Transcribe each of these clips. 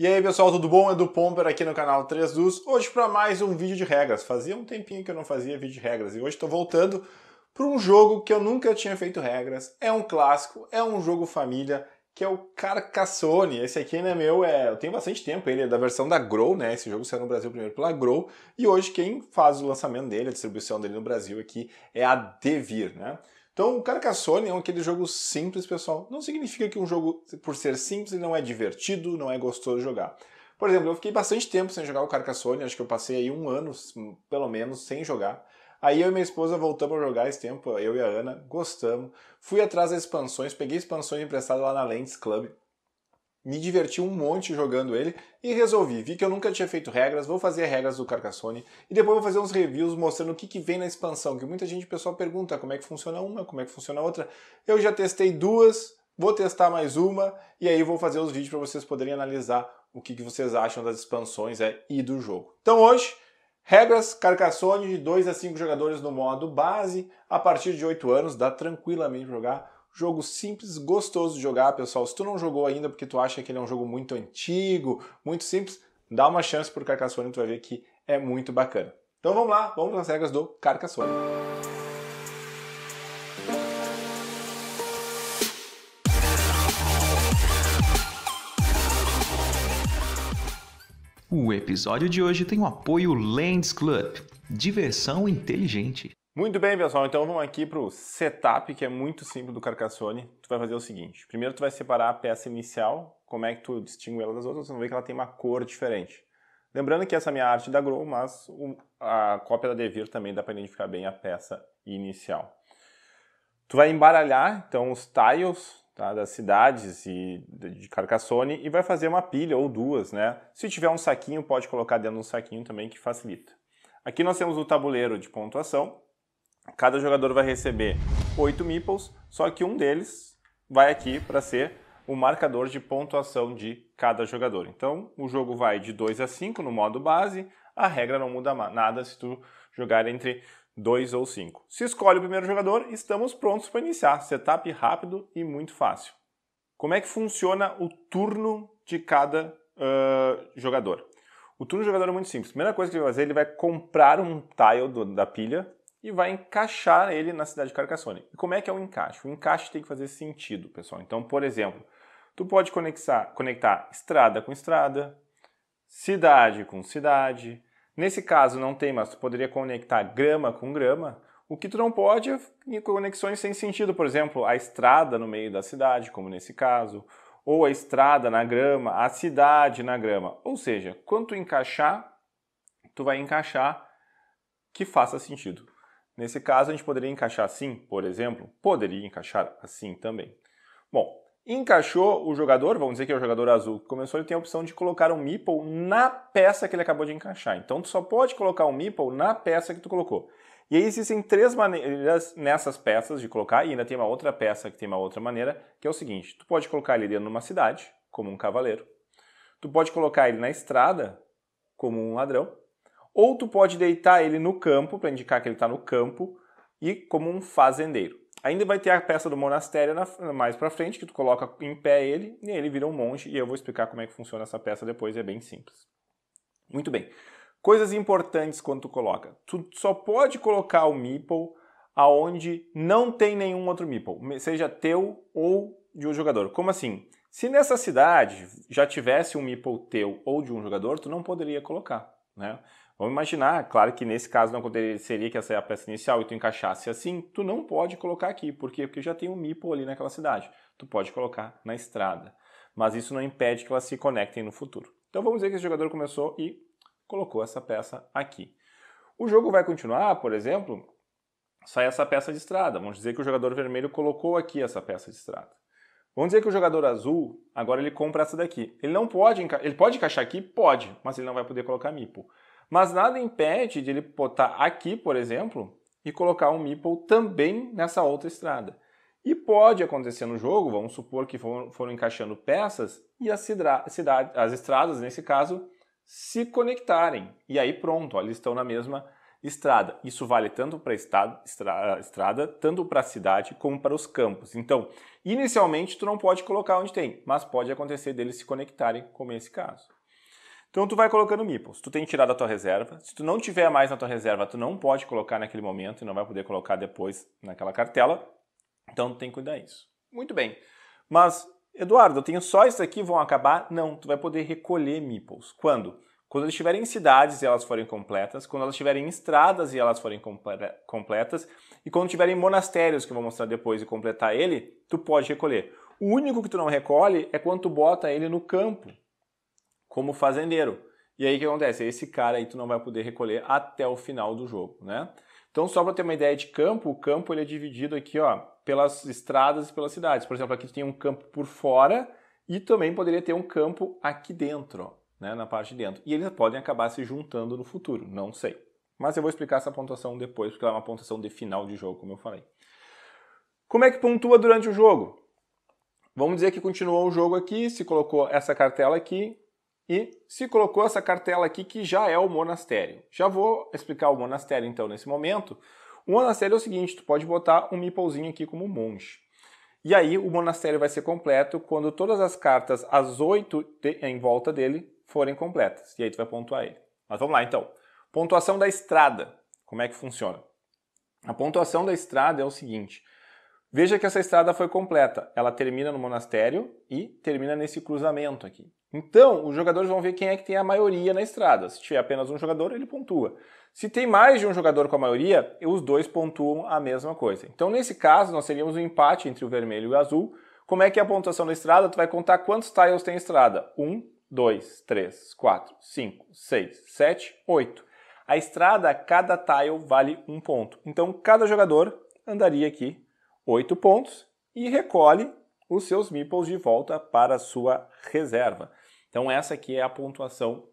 E aí pessoal, tudo bom? Edu Pomper aqui no canal 3 Dus, hoje para mais um vídeo de regras. Fazia um tempinho que eu não fazia vídeo de regras e hoje estou voltando para um jogo que eu nunca tinha feito regras. É um clássico, é um jogo família, que é o Carcassone. Esse aqui, né, meu, é... eu tenho bastante tempo, ele é da versão da Grow, né, esse jogo saiu no Brasil primeiro pela Grow, e hoje quem faz o lançamento dele, a distribuição dele no Brasil aqui, é a Devir, né. Então, o Carcassonne é aquele jogo simples, pessoal. Não significa que um jogo, por ser simples, não é divertido, não é gostoso de jogar. Por exemplo, eu fiquei bastante tempo sem jogar o Carcassonne, acho que eu passei aí um ano, pelo menos, sem jogar. Aí eu e minha esposa voltamos a jogar esse tempo, eu e a Ana, gostamos. Fui atrás das expansões, peguei expansões emprestadas lá na Lens Club me diverti um monte jogando ele e resolvi. Vi que eu nunca tinha feito regras, vou fazer regras do Carcassonne e depois vou fazer uns reviews mostrando o que, que vem na expansão, que muita gente pessoal pergunta como é que funciona uma, como é que funciona outra. Eu já testei duas, vou testar mais uma e aí vou fazer os vídeos para vocês poderem analisar o que, que vocês acham das expansões é, e do jogo. Então hoje, regras Carcassonne de 2 a 5 jogadores no modo base, a partir de 8 anos, dá tranquilamente jogar jogo simples, gostoso de jogar, pessoal. Se tu não jogou ainda porque tu acha que ele é um jogo muito antigo, muito simples, dá uma chance pro Carcassonne, tu vai ver que é muito bacana. Então vamos lá, vamos nas regras do Carcassonne. O episódio de hoje tem o apoio Lands Club. Diversão inteligente. Muito bem, pessoal. Então vamos aqui para o setup, que é muito simples do Carcassone. Tu vai fazer o seguinte. Primeiro tu vai separar a peça inicial, como é que tu distingue ela das outras, você não vê que ela tem uma cor diferente. Lembrando que essa é minha arte da Grow, mas a cópia da Devir também dá para identificar bem a peça inicial. Tu vai embaralhar, então, os tiles tá, das cidades e de Carcassone e vai fazer uma pilha ou duas, né? Se tiver um saquinho, pode colocar dentro de um saquinho também, que facilita. Aqui nós temos o tabuleiro de pontuação, Cada jogador vai receber 8 meeples, só que um deles vai aqui para ser o marcador de pontuação de cada jogador. Então, o jogo vai de 2 a 5 no modo base, a regra não muda nada se tu jogar entre 2 ou 5. Se escolhe o primeiro jogador, estamos prontos para iniciar. Setup rápido e muito fácil. Como é que funciona o turno de cada uh, jogador? O turno do jogador é muito simples. A primeira coisa que ele vai fazer, ele vai comprar um tile do, da pilha e vai encaixar ele na cidade de Carcassonne. E como é que é o encaixe? O encaixe tem que fazer sentido, pessoal. Então, por exemplo, tu pode conexar, conectar estrada com estrada, cidade com cidade. Nesse caso não tem, mas tu poderia conectar grama com grama. O que tu não pode é conexões sem sentido, por exemplo, a estrada no meio da cidade, como nesse caso, ou a estrada na grama, a cidade na grama. Ou seja, quando tu encaixar, tu vai encaixar que faça sentido. Nesse caso, a gente poderia encaixar assim, por exemplo, poderia encaixar assim também. Bom, encaixou o jogador, vamos dizer que é o jogador azul que começou, ele tem a opção de colocar um meeple na peça que ele acabou de encaixar. Então, tu só pode colocar um meeple na peça que tu colocou. E aí existem três maneiras nessas peças de colocar, e ainda tem uma outra peça que tem uma outra maneira, que é o seguinte, tu pode colocar ele dentro de uma cidade, como um cavaleiro, tu pode colocar ele na estrada, como um ladrão, ou tu pode deitar ele no campo, para indicar que ele está no campo, e como um fazendeiro. Ainda vai ter a peça do monastério na, mais para frente, que tu coloca em pé ele, e aí ele vira um monge, e eu vou explicar como é que funciona essa peça depois, é bem simples. Muito bem. Coisas importantes quando tu coloca. Tu só pode colocar o meeple aonde não tem nenhum outro meeple, seja teu ou de um jogador. Como assim? Se nessa cidade já tivesse um meeple teu ou de um jogador, tu não poderia colocar. Né? Vamos imaginar, claro que nesse caso não aconteceria que essa é a peça inicial e tu encaixasse assim, tu não pode colocar aqui, por quê? Porque já tem um mipo ali naquela cidade. Tu pode colocar na estrada, mas isso não impede que elas se conectem no futuro. Então vamos dizer que esse jogador começou e colocou essa peça aqui. O jogo vai continuar, por exemplo, sai essa peça de estrada. Vamos dizer que o jogador vermelho colocou aqui essa peça de estrada. Vamos dizer que o jogador azul, agora ele compra essa daqui. Ele não pode, ele pode encaixar aqui? Pode, mas ele não vai poder colocar meeple. Mas nada impede de ele botar aqui, por exemplo, e colocar um meeple também nessa outra estrada. E pode acontecer no jogo, vamos supor que foram, foram encaixando peças e as, cidade, as estradas, nesse caso, se conectarem. E aí pronto, ó, eles estão na mesma Estrada, isso vale tanto para estrada, estrada, tanto para a cidade como para os campos. Então, inicialmente tu não pode colocar onde tem, mas pode acontecer deles se conectarem, como é esse caso. Então tu vai colocando meeples. Tu tem que tirar da tua reserva. Se tu não tiver mais na tua reserva, tu não pode colocar naquele momento e não vai poder colocar depois naquela cartela. Então tu tem que cuidar disso. Muito bem. Mas Eduardo, eu tenho só isso aqui, vão acabar? Não, tu vai poder recolher meeples. Quando? Quando elas estiverem em cidades e elas forem completas, quando elas estiverem em estradas e elas forem completas, e quando tiverem monastérios, que eu vou mostrar depois e completar ele, tu pode recolher. O único que tu não recolhe é quando tu bota ele no campo, como fazendeiro. E aí o que acontece? Esse cara aí tu não vai poder recolher até o final do jogo, né? Então, só para ter uma ideia de campo, o campo ele é dividido aqui, ó, pelas estradas e pelas cidades. Por exemplo, aqui tem um campo por fora e também poderia ter um campo aqui dentro, ó né, na parte de dentro. E eles podem acabar se juntando no futuro, não sei. Mas eu vou explicar essa pontuação depois, porque ela é uma pontuação de final de jogo, como eu falei. Como é que pontua durante o jogo? Vamos dizer que continuou o jogo aqui, se colocou essa cartela aqui e se colocou essa cartela aqui que já é o monastério. Já vou explicar o monastério então nesse momento. O monastério é o seguinte, tu pode botar um meeplezinho aqui como monge. E aí o monastério vai ser completo quando todas as cartas, as oito em volta dele, forem completas. E aí tu vai pontuar ele. Mas vamos lá então. Pontuação da estrada. Como é que funciona? A pontuação da estrada é o seguinte: veja que essa estrada foi completa. Ela termina no monastério e termina nesse cruzamento aqui. Então, os jogadores vão ver quem é que tem a maioria na estrada. Se tiver apenas um jogador, ele pontua. Se tem mais de um jogador com a maioria, os dois pontuam a mesma coisa. Então, nesse caso, nós teríamos um empate entre o vermelho e o azul. Como é que é a pontuação da estrada? Tu vai contar quantos tiles tem a estrada. Um, 2, 3, 4, 5, 6, 7, 8. A estrada, cada tile vale um ponto. Então, cada jogador andaria aqui 8 pontos e recolhe os seus meeples de volta para a sua reserva. Então, essa aqui é a pontuação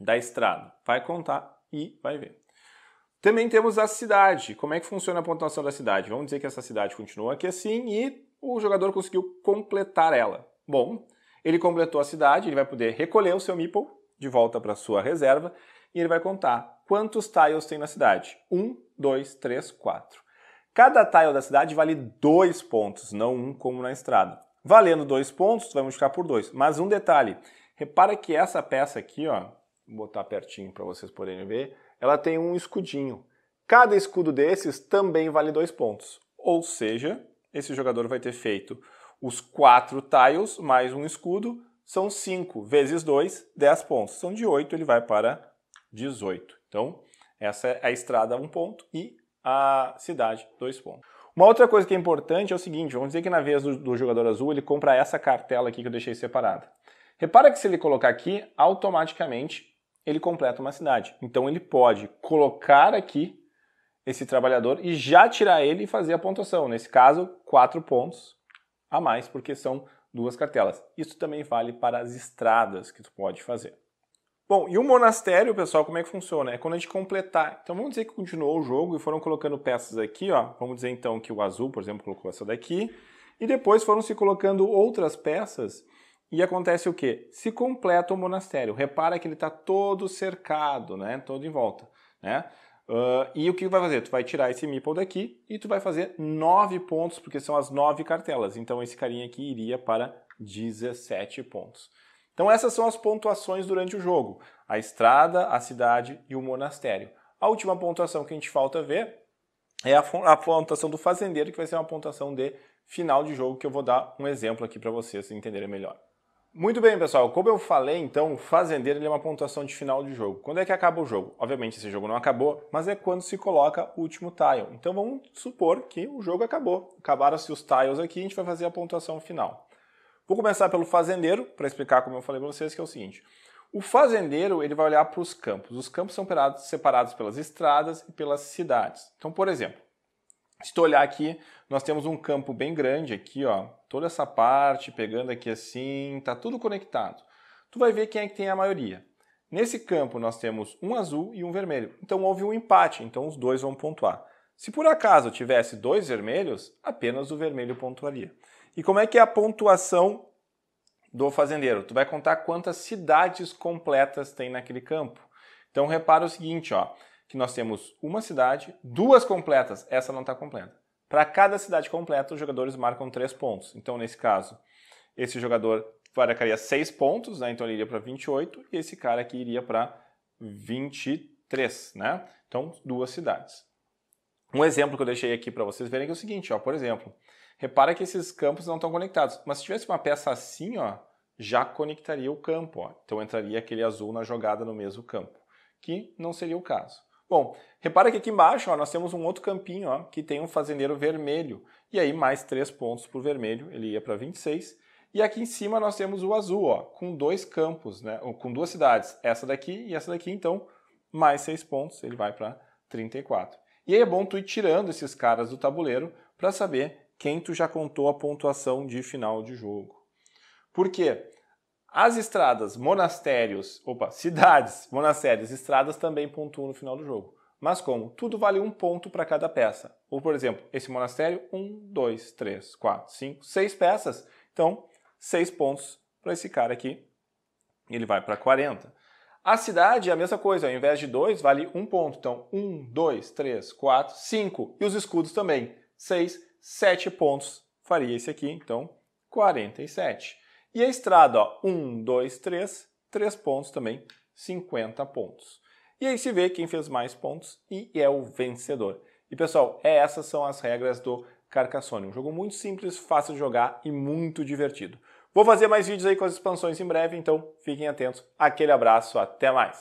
da estrada. Vai contar e vai ver. Também temos a cidade. Como é que funciona a pontuação da cidade? Vamos dizer que essa cidade continua aqui assim e o jogador conseguiu completar ela. Bom, ele completou a cidade, ele vai poder recolher o seu meeple de volta para sua reserva e ele vai contar quantos tiles tem na cidade. Um, dois, três, quatro. Cada tile da cidade vale dois pontos, não um como na estrada. Valendo dois pontos, vai multiplicar por dois. Mas um detalhe, repara que essa peça aqui, ó, vou botar pertinho para vocês poderem ver, ela tem um escudinho. Cada escudo desses também vale dois pontos. Ou seja, esse jogador vai ter feito os quatro tiles mais um escudo são 5 vezes 2, 10 pontos. São de 8, ele vai para 18. Então, essa é a estrada, um ponto, e a cidade, dois pontos. Uma outra coisa que é importante é o seguinte, vamos dizer que na vez do, do jogador azul, ele compra essa cartela aqui que eu deixei separada. Repara que se ele colocar aqui, automaticamente ele completa uma cidade. Então ele pode colocar aqui esse trabalhador e já tirar ele e fazer a pontuação. Nesse caso, 4 pontos a mais, porque são duas cartelas. Isso também vale para as estradas que tu pode fazer. Bom, e o monastério, pessoal, como é que funciona? É quando a gente completar. Então vamos dizer que continuou o jogo e foram colocando peças aqui, ó. Vamos dizer então que o azul, por exemplo, colocou essa daqui. E depois foram se colocando outras peças e acontece o que? Se completa o monastério. Repara que ele está todo cercado, né? Todo em volta, né? Uh, e o que vai fazer? Tu vai tirar esse meeple daqui e tu vai fazer 9 pontos, porque são as 9 cartelas. Então esse carinha aqui iria para 17 pontos. Então essas são as pontuações durante o jogo. A estrada, a cidade e o monastério. A última pontuação que a gente falta ver é a, a pontuação do fazendeiro, que vai ser uma pontuação de final de jogo, que eu vou dar um exemplo aqui para vocês entenderem melhor. Muito bem, pessoal. Como eu falei, então, o fazendeiro é uma pontuação de final de jogo. Quando é que acaba o jogo? Obviamente, esse jogo não acabou, mas é quando se coloca o último tile. Então, vamos supor que o jogo acabou. Acabaram-se os tiles aqui, a gente vai fazer a pontuação final. Vou começar pelo fazendeiro, para explicar como eu falei para vocês, que é o seguinte. O fazendeiro ele vai olhar para os campos. Os campos são separados pelas estradas e pelas cidades. Então, por exemplo, se tu olhar aqui, nós temos um campo bem grande aqui, ó. Toda essa parte, pegando aqui assim, tá tudo conectado. Tu vai ver quem é que tem a maioria. Nesse campo nós temos um azul e um vermelho. Então houve um empate, então os dois vão pontuar. Se por acaso tivesse dois vermelhos, apenas o vermelho pontuaria. E como é que é a pontuação do fazendeiro? Tu vai contar quantas cidades completas tem naquele campo. Então repara o seguinte, ó que nós temos uma cidade, duas completas, essa não está completa. Para cada cidade completa, os jogadores marcam três pontos. Então, nesse caso, esse jogador faria seis pontos, né? então ele iria para 28, e esse cara aqui iria para 23, né? Então, duas cidades. Um exemplo que eu deixei aqui para vocês verem é, é o seguinte, ó, por exemplo, repara que esses campos não estão conectados, mas se tivesse uma peça assim, ó, já conectaria o campo, ó. então entraria aquele azul na jogada no mesmo campo, que não seria o caso. Bom, repara que aqui embaixo ó, nós temos um outro campinho ó, que tem um fazendeiro vermelho. E aí mais 3 pontos por vermelho, ele ia para 26. E aqui em cima nós temos o azul, ó, com dois campos, né, com duas cidades, essa daqui e essa daqui, então mais 6 pontos, ele vai para 34. E aí é bom tu ir tirando esses caras do tabuleiro para saber quem tu já contou a pontuação de final de jogo. Por quê? As estradas, monastérios, opa, cidades, monastérios, estradas também pontuam no final do jogo. Mas como tudo vale um ponto para cada peça. Ou, por exemplo, esse monastério, um, dois, três, quatro, cinco, seis peças. Então, seis pontos para esse cara aqui. Ele vai para 40. A cidade é a mesma coisa, ao invés de 2, vale um ponto. Então, 1, 2, 3, 4, 5. E os escudos também. 6, 7 pontos faria esse aqui, então 47. E a estrada, ó, 1, 2, 3, 3 pontos também, 50 pontos. E aí se vê quem fez mais pontos e é o vencedor. E pessoal, essas são as regras do Carcassonne. Um jogo muito simples, fácil de jogar e muito divertido. Vou fazer mais vídeos aí com as expansões em breve, então fiquem atentos. Aquele abraço, até mais!